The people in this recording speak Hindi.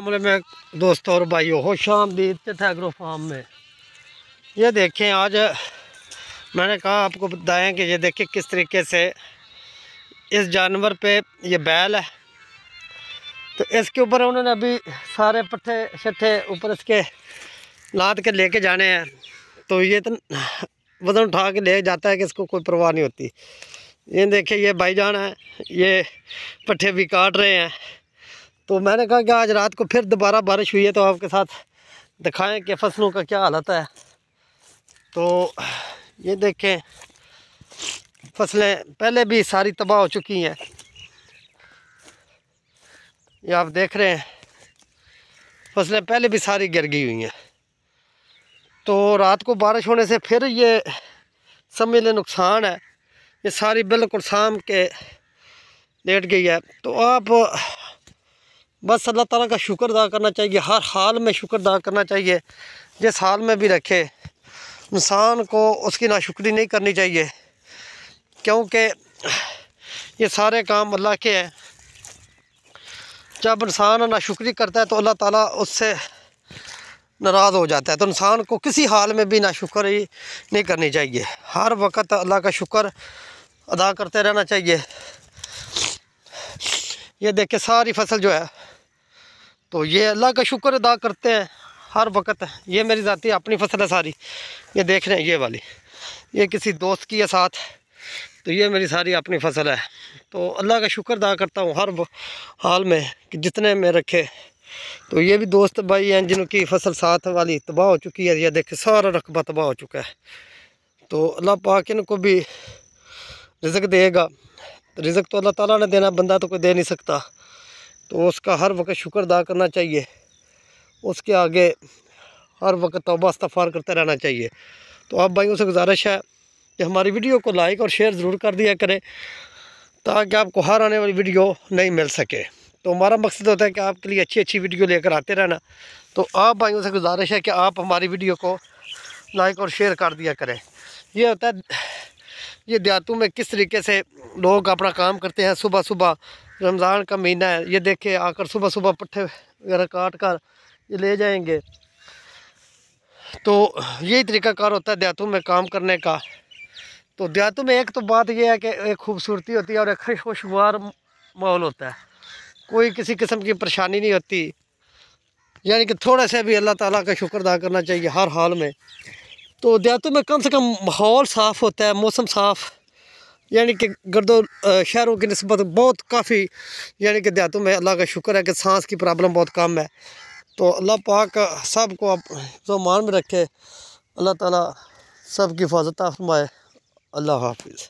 में दोस्तों और भाइयों खुश आमदीद पिथाग्रो फार्म में ये देखें आज मैंने कहा आपको बताएं कि ये देखिए किस तरीके से इस जानवर पे ये बैल है तो इसके ऊपर उन्होंने अभी सारे पट्ठे शट्ठे ऊपर इसके लाद के लेके जाने हैं तो ये तो वज़न उठा के ले जाता है कि इसको कोई परवाह नहीं होती ये देखिए ये भाईजान है ये पट्ठे भी काट रहे हैं तो मैंने कहा कि आज रात को फिर दोबारा बारिश हुई है तो आपके साथ दिखाएं कि फसलों का क्या हालत है तो ये देखें फसलें पहले भी सारी तबाह हो चुकी हैं ये आप देख रहे हैं फसलें पहले भी सारी गिर गई हुई हैं तो रात को बारिश होने से फिर ये समझ लें नुकसान है ये सारी बिल्कुल शाम के लेट गई है तो आप बस अल्लाह ताला का शुक्र अदा करना चाहिए हर हाल में शुक्र अदा करना चाहिए जिस हाल में भी रखे इंसान को उसकी नाशुक्री नहीं करनी चाहिए क्योंकि ये सारे काम अल्लाह के हैं जब इंसान नाशुक्री करता है तो अल्लाह ताला उससे नाराज़ हो जाता है तो इंसान को किसी हाल में भी नाशुक्र ही नहीं करनी चाहिए हर वक्त अल्लाह का शुक्र अदा करते रहना चाहिए ये के सारी फसल जो है तो ये अल्लाह का शुक्र अदा करते हैं हर वक्त ये मेरी ज़ाती अपनी फसल है सारी ये देख रहे हैं ये वाली ये किसी दोस्त की है साथ तो ये मेरी सारी अपनी फसल है तो अल्लाह का शुक्र अदा करता हूँ हर हाल में कि जितने में रखे तो ये भी दोस्त भाई हैं जिनकी फसल साथ वाली तबाह हो चुकी है यह देखे सारा रकबा तबाह हो चुका है तो अल्लाह पाकिन को भी रिजक देगा रिजक तो अल्लाह ताला ने देना बंदा तो कोई दे नहीं सकता तो उसका हर वक्त शुक्र अदा करना चाहिए उसके आगे हर वक्त तोबा इस्तफ़ार करते रहना चाहिए तो आप भाइयों से गुजारिश है कि हमारी वीडियो को लाइक और शेयर ज़रूर कर दिया करें ताकि आपको हर आने वाली वीडियो नहीं मिल सके तो हमारा मकसद होता है कि आपके लिए अच्छी अच्छी वीडियो लेकर आते रहना तो आप भाइयों से गुजारिश है कि आप हमारी वीडियो को लाइक और शेयर कर दिया करें यह होता है ये देहातों में किस तरीके से लोग अपना काम करते हैं सुबह सुबह रमज़ान का महीना है ये देखे आकर सुबह सुबह पट्ठे वगैरह काट कर ये ले जाएंगे तो यही तरीकाकार होता है देहातों में काम करने का तो देहातों में एक तो बात यह है कि एक खूबसूरती होती है और एक खुशगवार माहौल होता है कोई किसी किस्म की परेशानी नहीं होती यानी कि थोड़ा सा भी अल्लाह ताला का शुक्र अदा करना चाहिए हर हाल में तो देहातों में कम से कम माहौल साफ़ होता है मौसम साफ़ यानी कि गर्दो शहरों की नस्बत बहुत काफ़ी यानी कि देहातों में अल्लाह का शुक्र है कि सांस की प्रॉब्लम बहुत कम है तो अल्लाह पाक सब को आप जो मान में रखे अल्लाह ताला सब की हिफाजत फरमाए अल्लाह हाफिज़